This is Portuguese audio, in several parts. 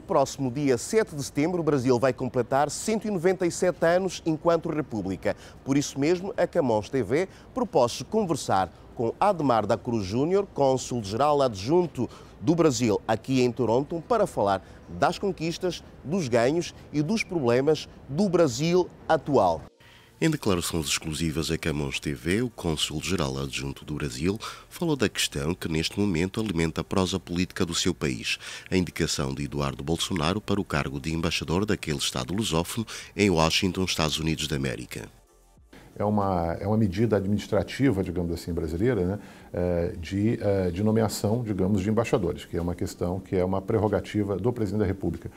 No próximo dia 7 de setembro, o Brasil vai completar 197 anos enquanto República. Por isso mesmo, a Camões TV propôs conversar com Admar da Cruz Júnior, cônsul-geral adjunto do Brasil aqui em Toronto, para falar das conquistas, dos ganhos e dos problemas do Brasil atual. Em declarações exclusivas a Camões TV, o cônsul-geral adjunto do Brasil falou da questão que neste momento alimenta a prosa política do seu país, a indicação de Eduardo Bolsonaro para o cargo de embaixador daquele Estado lusófono em Washington, Estados Unidos da América é uma, é uma medida administrativa, digamos assim, brasileira, né, é, de, é, de nomeação, digamos, de embaixadores, que é uma questão que é uma prerrogativa do presidente da República.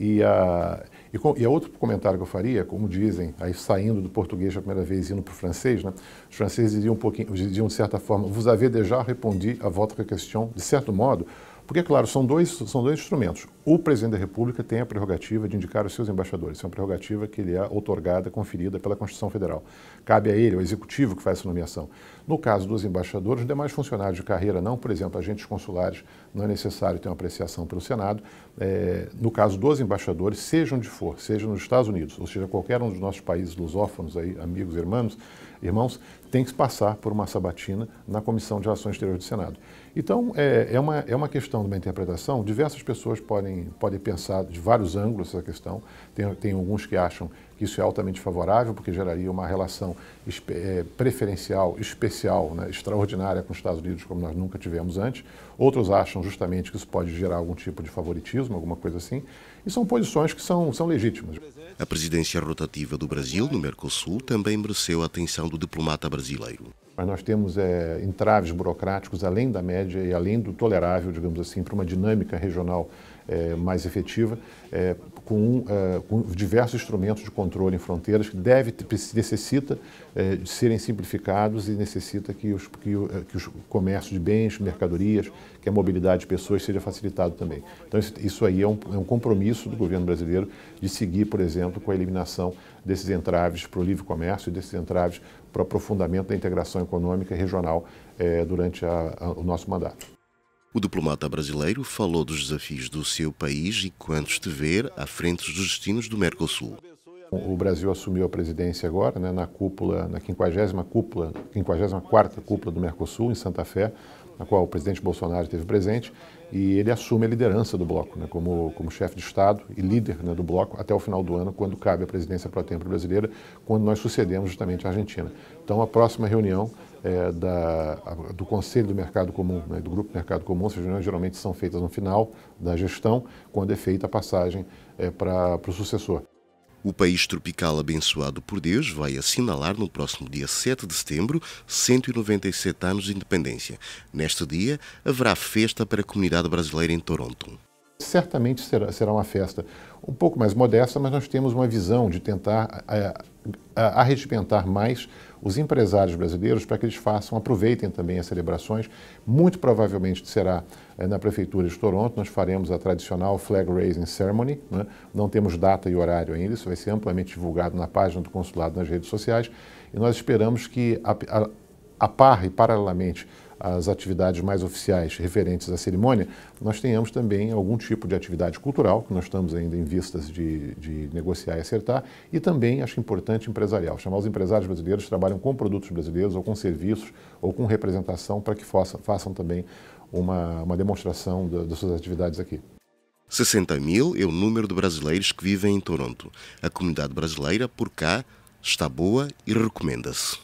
E a, e, com, e a é outro comentário que eu faria, como dizem, aí saindo do português pela primeira vez indo para o francês, né, os franceses diziam, um pouquinho, diziam de certa forma, vous avez déjà répondu à votre question, de certo modo, porque, é claro, são dois, são dois instrumentos. O presidente da República tem a prerrogativa de indicar os seus embaixadores. Isso é uma prerrogativa que lhe é outorgada, conferida pela Constituição Federal. Cabe a ele, ao executivo, que faz essa nomeação. No caso dos embaixadores, demais funcionários de carreira não, por exemplo, agentes consulares, não é necessário ter uma apreciação pelo Senado. É, no caso dos embaixadores, seja onde for, seja nos Estados Unidos, ou seja, qualquer um dos nossos países lusófonos, aí, amigos, irmãos, irmãos, tem que passar por uma sabatina na Comissão de ações Exteriores do Senado. Então, é, é, uma, é uma questão de uma interpretação. Diversas pessoas podem, podem pensar de vários ângulos essa questão. Tem, tem alguns que acham isso é altamente favorável, porque geraria uma relação é, preferencial, especial, né, extraordinária com os Estados Unidos, como nós nunca tivemos antes. Outros acham justamente que isso pode gerar algum tipo de favoritismo, alguma coisa assim. E são posições que são, são legítimas. A presidência rotativa do Brasil no Mercosul também mereceu a atenção do diplomata brasileiro mas nós temos é, entraves burocráticos além da média e além do tolerável, digamos assim, para uma dinâmica regional é, mais efetiva, é, com, é, com, diversos instrumentos de controle em fronteiras que deve, necessita é, de serem simplificados e necessita que os, que, é, que os comércios de bens, mercadorias, que a mobilidade de pessoas seja facilitado também. Então, isso aí é um, é um compromisso do governo brasileiro de seguir, por exemplo, com a eliminação desses entraves para o livre comércio e desses entraves para aprofundamento da integração econômica e regional eh, durante a, a, o nosso mandato. O diplomata brasileiro falou dos desafios do seu país e quanto estiver à frente dos destinos do Mercosul. O Brasil assumiu a presidência agora, né, na cúpula, na 50 cúpula, 54 quarta cúpula do Mercosul em Santa Fé, na qual o presidente Bolsonaro esteve presente, e ele assume a liderança do bloco, né, como, como chefe de Estado e líder né, do bloco até o final do ano, quando cabe a presidência pro tempo brasileira, quando nós sucedemos justamente a Argentina. Então, a próxima reunião é, da, a, do Conselho do Mercado Comum, né, do Grupo Mercado Comum, essas reuniões geralmente são feitas no final da gestão, quando é feita a passagem é, para o sucessor. O país tropical abençoado por Deus vai assinalar no próximo dia 7 de setembro 197 anos de independência. Neste dia, haverá festa para a comunidade brasileira em Toronto. Certamente será, será uma festa um pouco mais modesta, mas nós temos uma visão de tentar arregimentar mais os empresários brasileiros para que eles façam, aproveitem também as celebrações. Muito provavelmente será eh, na Prefeitura de Toronto, nós faremos a tradicional Flag Raising Ceremony, né? não temos data e horário ainda, isso vai ser amplamente divulgado na página do consulado, nas redes sociais, e nós esperamos que a, a, a par e paralelamente as atividades mais oficiais referentes à cerimônia, nós tenhamos também algum tipo de atividade cultural, que nós estamos ainda em vistas de, de negociar e acertar, e também, acho importante, empresarial. Chamar os empresários brasileiros que trabalham com produtos brasileiros, ou com serviços, ou com representação, para que façam, façam também uma, uma demonstração da, das suas atividades aqui. 60 mil é o número de brasileiros que vivem em Toronto. A comunidade brasileira, por cá, está boa e recomenda-se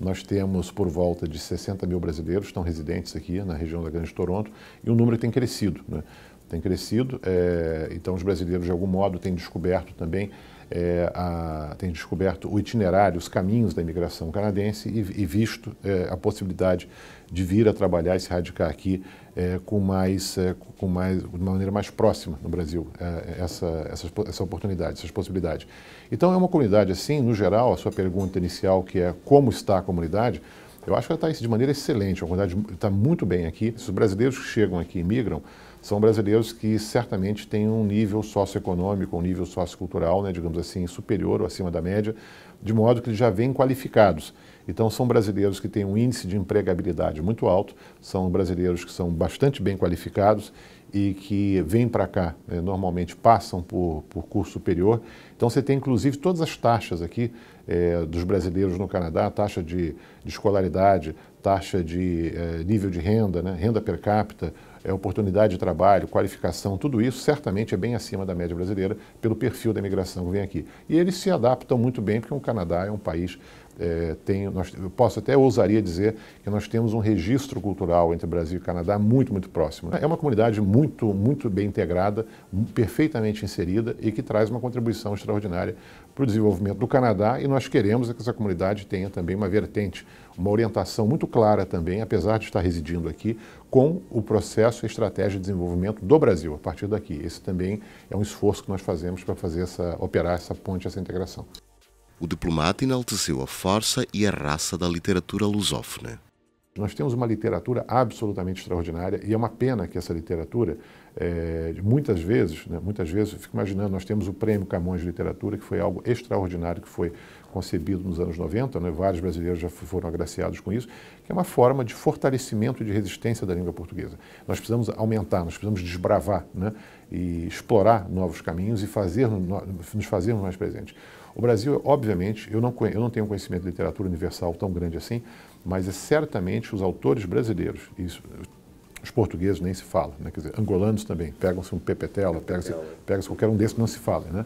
nós temos por volta de 60 mil brasileiros que estão residentes aqui na região da Grande Toronto e o número tem crescido, né? tem crescido. É, então, os brasileiros, de algum modo, têm descoberto também é, a, tem descoberto o itinerário, os caminhos da imigração canadense e, e visto é, a possibilidade de vir a trabalhar e se radicar aqui é, com mais, é, com mais, de uma maneira mais próxima no Brasil é, essa, essa, essa oportunidade, essas possibilidades. Então é uma comunidade assim, no geral, a sua pergunta inicial que é como está a comunidade, eu acho que ela está de maneira excelente, a comunidade está muito bem aqui. Se os brasileiros que chegam aqui e migram, são brasileiros que certamente têm um nível socioeconômico, um nível sociocultural, né, digamos assim, superior ou acima da média, de modo que eles já vêm qualificados. Então, são brasileiros que têm um índice de empregabilidade muito alto, são brasileiros que são bastante bem qualificados e que vêm para cá, né, normalmente passam por, por curso superior. Então você tem inclusive todas as taxas aqui é, dos brasileiros no Canadá, taxa de, de escolaridade, taxa de é, nível de renda, né, renda per capita, é, oportunidade de trabalho, qualificação, tudo isso certamente é bem acima da média brasileira pelo perfil da imigração que vem aqui. E eles se adaptam muito bem, porque o Canadá é um país é, tem, nós, eu posso até ousaria dizer que nós temos um registro cultural entre Brasil e Canadá muito, muito próximo. Né? É uma comunidade muito muito, muito bem integrada, perfeitamente inserida e que traz uma contribuição extraordinária para o desenvolvimento do Canadá. E nós queremos é que essa comunidade tenha também uma vertente, uma orientação muito clara também, apesar de estar residindo aqui, com o processo e estratégia de desenvolvimento do Brasil a partir daqui. Esse também é um esforço que nós fazemos para fazer essa, operar essa ponte, essa integração. O diplomata enalteceu a força e a raça da literatura lusófona. Nós temos uma literatura absolutamente extraordinária e é uma pena que essa literatura, é, muitas vezes, né, muitas vezes, eu fico imaginando, nós temos o Prêmio Camões de Literatura, que foi algo extraordinário, que foi concebido nos anos 90, né? vários brasileiros já foram agraciados com isso, que é uma forma de fortalecimento e de resistência da língua portuguesa. Nós precisamos aumentar, nós precisamos desbravar né? e explorar novos caminhos e fazer, nos fazermos mais presentes. O Brasil, obviamente, eu não, eu não tenho conhecimento de literatura universal tão grande assim, mas é certamente os autores brasileiros, isso, os portugueses nem se fala, né? quer dizer, angolanos também, pegam-se um pepetela, pegam-se pega qualquer um desses, não se fala, né?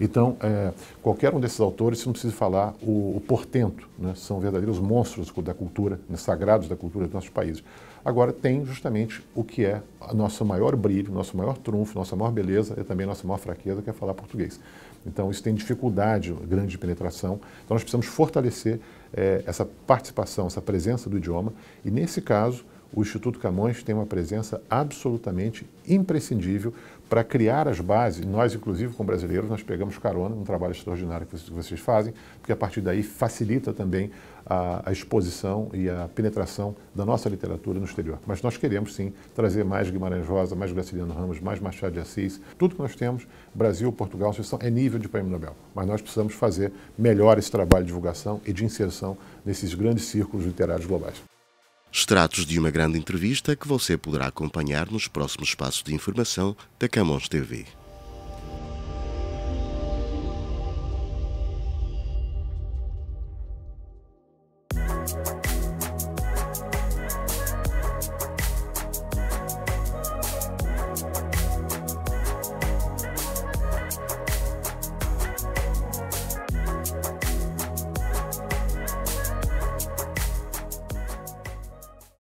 Então, é, qualquer um desses autores, se não precisa falar o, o portento, né? são verdadeiros monstros da cultura, né? sagrados da cultura dos nossos países. Agora, tem justamente o que é a nossa maior brilho, nosso maior trunfo, nossa maior beleza e também nossa maior fraqueza, que é falar português. Então, isso tem dificuldade grande de penetração. Então, nós precisamos fortalecer é, essa participação, essa presença do idioma. E, nesse caso, o Instituto Camões tem uma presença absolutamente imprescindível para criar as bases. Nós, inclusive, como brasileiros, nós pegamos carona num trabalho extraordinário que vocês fazem, porque a partir daí facilita também a, a, exposição e a penetração da nossa literatura no exterior. Mas nós queremos, sim, trazer mais Guimarães Rosa, mais Graciliano Ramos, mais Machado de Assis. Tudo que nós temos, Brasil, Portugal, é nível de prêmio Nobel. Mas nós precisamos fazer melhor esse trabalho de divulgação e de inserção nesses grandes círculos literários globais. Extratos de uma grande entrevista que você poderá acompanhar nos próximos espaços de informação da Camões TV.